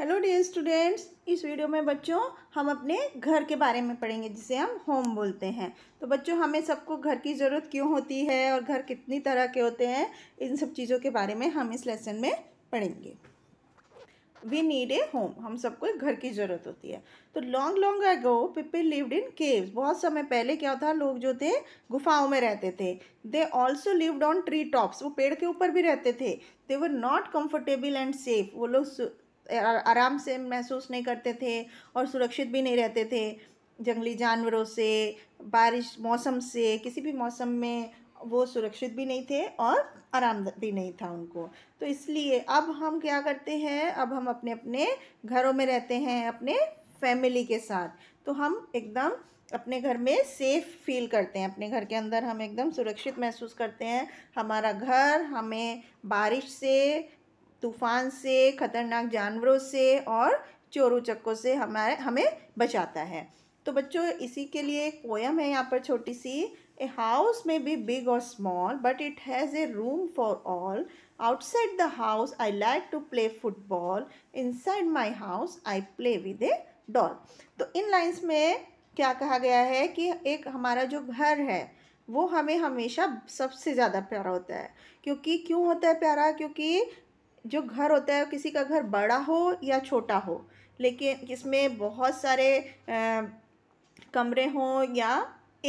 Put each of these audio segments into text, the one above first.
hello dear students इस video में बच्चों हम अपने घर के बारे में पढ़ेंगे जिसे हम होम बोलते हैं तो बच्चों हमें सबको घर की ज़रूरत क्यों होती है और घर कितनी तरह के होते हैं इन सब चीज़ों के बारे में हम इस लेसन में पढ़ेंगे वी नीड ए होम हम सबको एक घर की ज़रूरत होती है तो long long ago people lived in caves बहुत समय पहले क्या होता लोग जो थे गुफाओं में रहते थे they also lived on tree tops वो पेड़ के ऊपर भी रहते थे they were not comfortable and safe वो लोग आराम से महसूस नहीं करते थे और सुरक्षित भी नहीं रहते थे जंगली जानवरों से बारिश मौसम से किसी भी मौसम में वो सुरक्षित भी नहीं थे और आराम भी नहीं था उनको तो इसलिए अब हम क्या करते हैं अब हम अपने अपने घरों में रहते हैं अपने फैमिली के साथ तो हम एकदम अपने घर में सेफ़ फील करते हैं अपने घर के अंदर हम एकदम सुरक्षित महसूस करते हैं हमारा घर हमें बारिश से तूफान से खतरनाक जानवरों से और चोरू चक्कों से हमारे हमें बचाता है तो बच्चों इसी के लिए एक पोयम है यहाँ पर छोटी सी ए हाउस में बी बिग और small but it has a room for all outside the house I like to play football inside my house I play with a doll तो इन लाइन्स में क्या कहा गया है कि एक हमारा जो घर है वो हमें हमेशा सबसे ज़्यादा प्यारा होता है क्योंकि क्यों होता है प्यारा क्योंकि जो घर होता है किसी का घर बड़ा हो या छोटा हो लेकिन इसमें बहुत सारे आ, कमरे हों या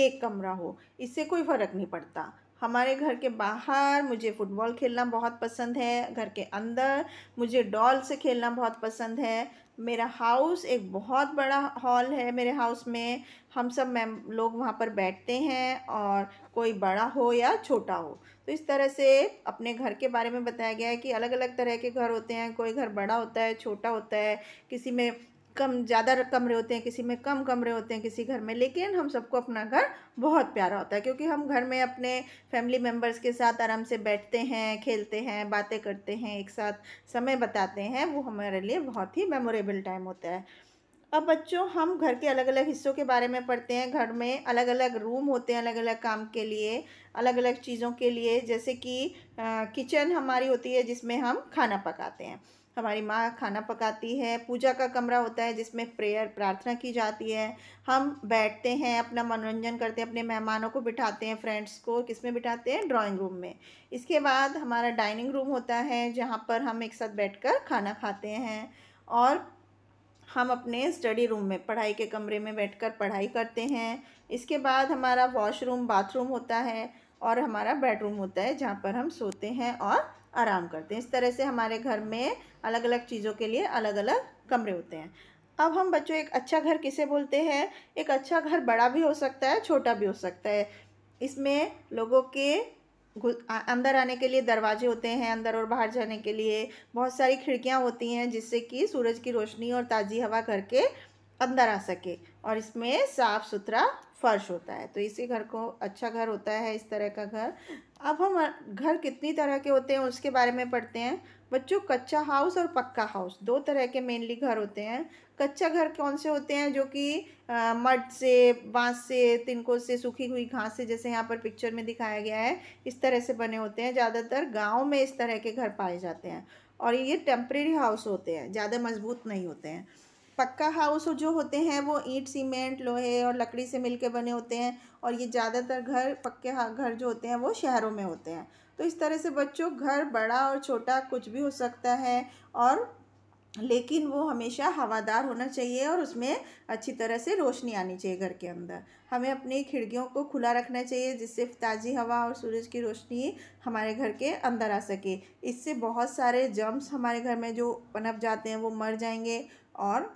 एक कमरा हो इससे कोई फ़र्क नहीं पड़ता हमारे घर के बाहर मुझे फ़ुटबॉल खेलना बहुत पसंद है घर के अंदर मुझे डॉल से खेलना बहुत पसंद है मेरा हाउस एक बहुत बड़ा हॉल है मेरे हाउस में हम सब मैम लोग वहाँ पर बैठते हैं और कोई बड़ा हो या छोटा हो तो इस तरह से अपने घर के बारे में बताया गया है कि अलग अलग तरह के घर होते हैं कोई घर बड़ा होता है छोटा होता है किसी में कम ज़्यादा कमरे होते हैं किसी में कम कमरे होते हैं किसी घर में लेकिन हम सबको अपना घर बहुत प्यारा होता है क्योंकि हम घर में अपने फैमिली मेम्बर्स के साथ आराम से बैठते हैं खेलते हैं बातें करते हैं एक साथ समय बताते हैं वो हमारे लिए बहुत ही मेमोरेबल टाइम होता है अब बच्चों हम घर के अलग अलग हिस्सों के बारे में पढ़ते हैं घर में अलग अलग रूम होते हैं अलग अलग काम के लिए अलग अलग चीज़ों के लिए जैसे कि किचन हमारी होती है जिसमें हम खाना पकाते हैं हमारी माँ खाना पकाती है पूजा का कमरा होता है जिसमें प्रेयर प्रार्थना की जाती है हम बैठते हैं अपना मनोरंजन करते हैं अपने मेहमानों को बिठाते हैं फ्रेंड्स को किस में बिठाते हैं ड्राइंग रूम में इसके बाद हमारा डाइनिंग रूम होता है जहाँ पर हम एक साथ कर खाना खाते हैं और हम अपने स्टडी रूम में पढ़ाई के कमरे में कर पढ़ाई करते हैं इसके बाद हमारा वॉशरूम बाथरूम होता है और हमारा बेडरूम होता है जहाँ पर हम सोते हैं और आराम करते हैं इस तरह से हमारे घर में अलग अलग चीज़ों के लिए अलग अलग कमरे होते हैं अब हम बच्चों एक अच्छा घर किसे बोलते हैं एक अच्छा घर बड़ा भी हो सकता है छोटा भी हो सकता है इसमें लोगों के अंदर आने के लिए दरवाजे होते हैं अंदर और बाहर जाने के लिए बहुत सारी खिड़कियाँ होती हैं जिससे कि सूरज की रोशनी और ताज़ी हवा घर के अंदर आ सके और इसमें साफ़ सुथरा फर्श होता है तो इसी घर को अच्छा घर होता है इस तरह का घर अब हम घर कितनी तरह के होते हैं उसके बारे में पढ़ते हैं बच्चों कच्चा हाउस और पक्का हाउस दो तरह के मेनली घर होते हैं कच्चा घर कौन से होते हैं जो कि मट से बांस से तिनकों से सूखी हुई घास से जैसे यहाँ पर पिक्चर में दिखाया गया है इस तरह से बने होते हैं ज़्यादातर गाँव में इस तरह के घर पाए जाते हैं और ये टेम्प्रेरी हाउस होते हैं ज़्यादा मजबूत नहीं होते हैं पक्का हाउस जो होते हैं वो ईंट सीमेंट लोहे और लकड़ी से मिलके बने होते हैं और ये ज़्यादातर घर पक्के घर जो होते हैं वो शहरों में होते हैं तो इस तरह से बच्चों घर बड़ा और छोटा कुछ भी हो सकता है और लेकिन वो हमेशा हवादार होना चाहिए और उसमें अच्छी तरह से रोशनी आनी चाहिए घर के अंदर हमें अपनी खिड़कियों को खुला रखना चाहिए जिससे ताज़ी हवा और सूरज की रोशनी हमारे घर के अंदर आ सके इससे बहुत सारे जम्स हमारे घर में जो पनप जाते हैं वो मर जाएंगे और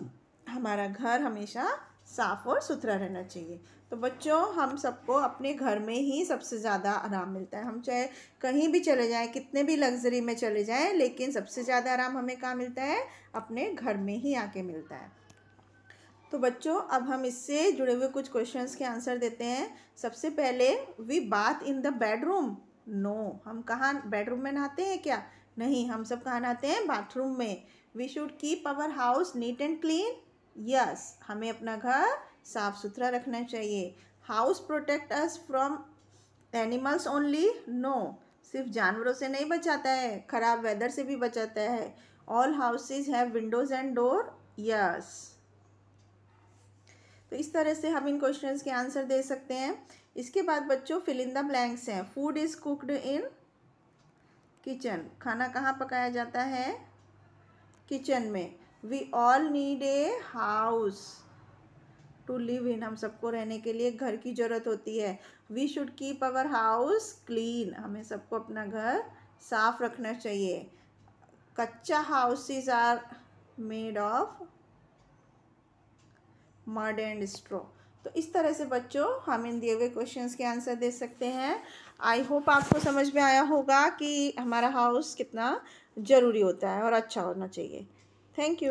हमारा घर हमेशा साफ़ और सुथरा रहना चाहिए तो बच्चों हम सबको अपने घर में ही सबसे ज़्यादा आराम मिलता है हम चाहे कहीं भी चले जाएं कितने भी लग्जरी में चले जाएं लेकिन सबसे ज़्यादा आराम हमें कहाँ मिलता है अपने घर में ही आके मिलता है तो बच्चों अब हम इससे जुड़े हुए कुछ क्वेश्चंस के आंसर देते हैं सबसे पहले वी बात इन द बेडरूम नो हम कहाँ बेडरूम में नहाते हैं क्या नहीं हम सब कहाँ नहाते हैं बाथरूम में we should keep our house neat and clean yes हमें अपना घर साफ सुथरा रखना चाहिए house protect us from animals only no सिर्फ जानवरों से नहीं बचाता है ख़राब वेदर से भी बचाता है all houses have windows and door yes तो इस तरह से हम इन क्वेश्चंस के आंसर दे सकते हैं इसके बाद बच्चों फिल इन द ब्लैंक्स हैं food is cooked in kitchen खाना कहाँ पकाया जाता है किचन में we all need a house to live in हम सबको रहने के लिए घर की ज़रूरत होती है we should keep our house clean हमें सबको अपना घर साफ रखना चाहिए kachcha houses are made of mud and straw तो इस तरह से बच्चों हम इन दिए हुए क्वेश्चंस के आंसर दे सकते हैं आई होप आपको समझ में आया होगा कि हमारा हाउस कितना ज़रूरी होता है और अच्छा होना चाहिए थैंक यू